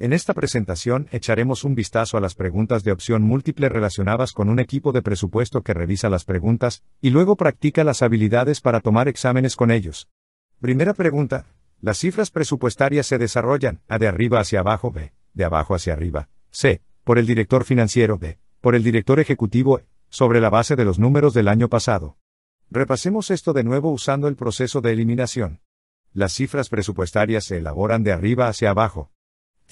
En esta presentación echaremos un vistazo a las preguntas de opción múltiple relacionadas con un equipo de presupuesto que revisa las preguntas y luego practica las habilidades para tomar exámenes con ellos. Primera pregunta. Las cifras presupuestarias se desarrollan A de arriba hacia abajo B, de abajo hacia arriba C, por el director financiero B, por el director ejecutivo E, sobre la base de los números del año pasado. Repasemos esto de nuevo usando el proceso de eliminación. Las cifras presupuestarias se elaboran de arriba hacia abajo,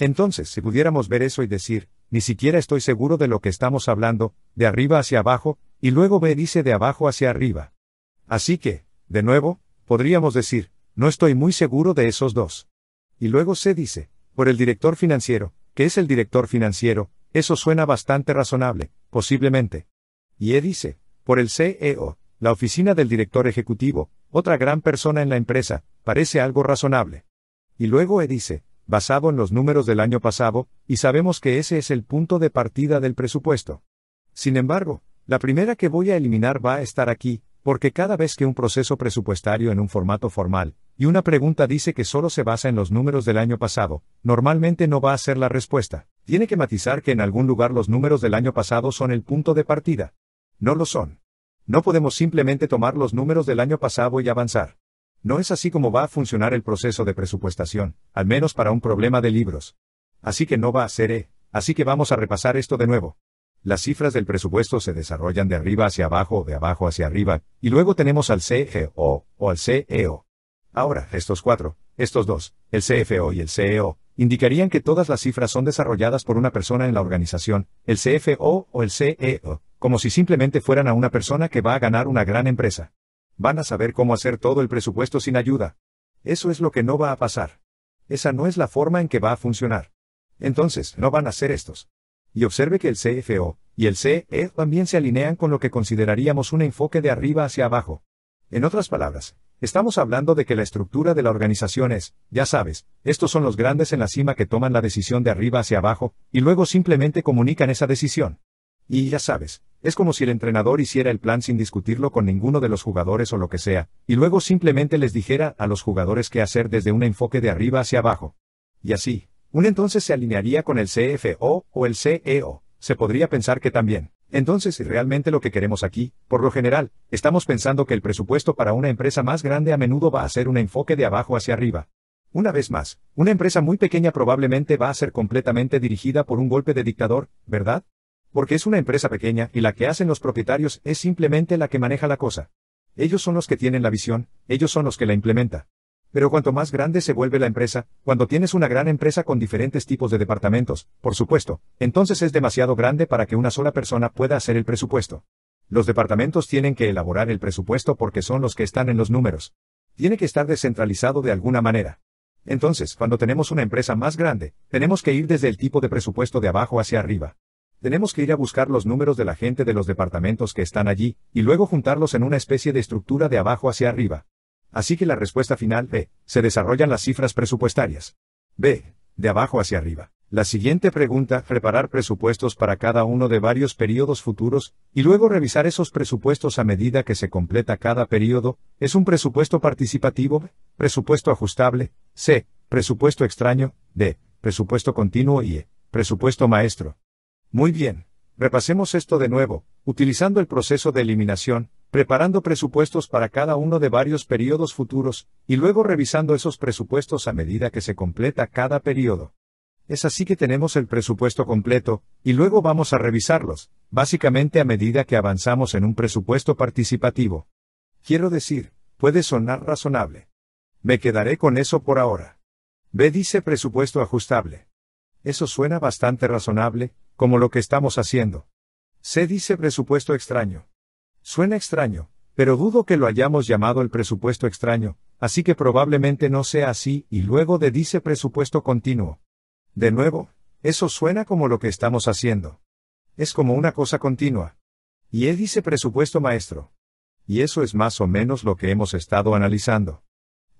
entonces, si pudiéramos ver eso y decir, ni siquiera estoy seguro de lo que estamos hablando, de arriba hacia abajo, y luego B dice de abajo hacia arriba. Así que, de nuevo, podríamos decir, no estoy muy seguro de esos dos. Y luego C dice, por el director financiero, que es el director financiero, eso suena bastante razonable, posiblemente. Y E dice, por el CEO, la oficina del director ejecutivo, otra gran persona en la empresa, parece algo razonable. Y luego E dice, basado en los números del año pasado, y sabemos que ese es el punto de partida del presupuesto. Sin embargo, la primera que voy a eliminar va a estar aquí, porque cada vez que un proceso presupuestario en un formato formal, y una pregunta dice que solo se basa en los números del año pasado, normalmente no va a ser la respuesta. Tiene que matizar que en algún lugar los números del año pasado son el punto de partida. No lo son. No podemos simplemente tomar los números del año pasado y avanzar. No es así como va a funcionar el proceso de presupuestación, al menos para un problema de libros. Así que no va a ser E, así que vamos a repasar esto de nuevo. Las cifras del presupuesto se desarrollan de arriba hacia abajo o de abajo hacia arriba, y luego tenemos al CEO o al CEO. Ahora, estos cuatro, estos dos, el CFO y el CEO, indicarían que todas las cifras son desarrolladas por una persona en la organización, el CFO o el CEO, como si simplemente fueran a una persona que va a ganar una gran empresa van a saber cómo hacer todo el presupuesto sin ayuda. Eso es lo que no va a pasar. Esa no es la forma en que va a funcionar. Entonces, no van a ser estos. Y observe que el CFO y el CE también se alinean con lo que consideraríamos un enfoque de arriba hacia abajo. En otras palabras, estamos hablando de que la estructura de la organización es, ya sabes, estos son los grandes en la cima que toman la decisión de arriba hacia abajo, y luego simplemente comunican esa decisión. Y ya sabes, es como si el entrenador hiciera el plan sin discutirlo con ninguno de los jugadores o lo que sea, y luego simplemente les dijera a los jugadores qué hacer desde un enfoque de arriba hacia abajo. Y así, un entonces se alinearía con el CFO o el CEO, se podría pensar que también. Entonces, si realmente lo que queremos aquí, por lo general, estamos pensando que el presupuesto para una empresa más grande a menudo va a ser un enfoque de abajo hacia arriba. Una vez más, una empresa muy pequeña probablemente va a ser completamente dirigida por un golpe de dictador, ¿verdad? Porque es una empresa pequeña y la que hacen los propietarios es simplemente la que maneja la cosa. Ellos son los que tienen la visión, ellos son los que la implementa. Pero cuanto más grande se vuelve la empresa, cuando tienes una gran empresa con diferentes tipos de departamentos, por supuesto, entonces es demasiado grande para que una sola persona pueda hacer el presupuesto. Los departamentos tienen que elaborar el presupuesto porque son los que están en los números. Tiene que estar descentralizado de alguna manera. Entonces, cuando tenemos una empresa más grande, tenemos que ir desde el tipo de presupuesto de abajo hacia arriba. Tenemos que ir a buscar los números de la gente de los departamentos que están allí, y luego juntarlos en una especie de estructura de abajo hacia arriba. Así que la respuesta final B, se desarrollan las cifras presupuestarias. B, de abajo hacia arriba. La siguiente pregunta, preparar presupuestos para cada uno de varios periodos futuros, y luego revisar esos presupuestos a medida que se completa cada periodo, es un presupuesto participativo, presupuesto ajustable, C, presupuesto extraño, D, presupuesto continuo y E, presupuesto maestro. Muy bien, repasemos esto de nuevo, utilizando el proceso de eliminación, preparando presupuestos para cada uno de varios periodos futuros, y luego revisando esos presupuestos a medida que se completa cada periodo. Es así que tenemos el presupuesto completo, y luego vamos a revisarlos, básicamente a medida que avanzamos en un presupuesto participativo. Quiero decir, puede sonar razonable. Me quedaré con eso por ahora. B dice presupuesto ajustable. Eso suena bastante razonable, como lo que estamos haciendo. Se dice presupuesto extraño. Suena extraño, pero dudo que lo hayamos llamado el presupuesto extraño, así que probablemente no sea así y luego de dice presupuesto continuo. De nuevo, eso suena como lo que estamos haciendo. Es como una cosa continua. Y él dice presupuesto maestro. Y eso es más o menos lo que hemos estado analizando.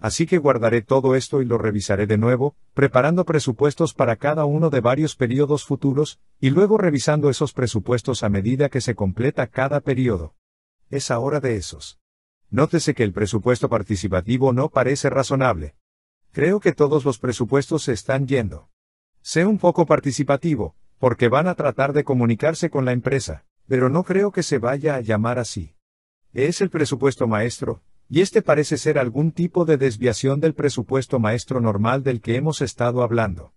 Así que guardaré todo esto y lo revisaré de nuevo, preparando presupuestos para cada uno de varios periodos futuros, y luego revisando esos presupuestos a medida que se completa cada periodo. Es ahora de esos. Nótese que el presupuesto participativo no parece razonable. Creo que todos los presupuestos se están yendo. Sé un poco participativo, porque van a tratar de comunicarse con la empresa, pero no creo que se vaya a llamar así. Es el presupuesto maestro, y este parece ser algún tipo de desviación del presupuesto maestro normal del que hemos estado hablando.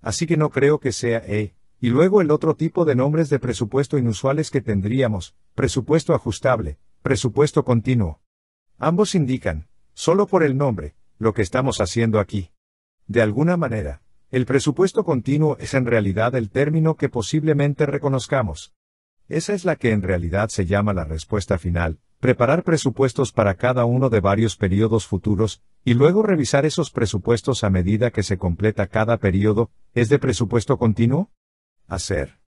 Así que no creo que sea E, y luego el otro tipo de nombres de presupuesto inusuales que tendríamos, presupuesto ajustable, presupuesto continuo. Ambos indican, solo por el nombre, lo que estamos haciendo aquí. De alguna manera, el presupuesto continuo es en realidad el término que posiblemente reconozcamos. Esa es la que en realidad se llama la respuesta final, preparar presupuestos para cada uno de varios periodos futuros, y luego revisar esos presupuestos a medida que se completa cada periodo, ¿es de presupuesto continuo? Hacer.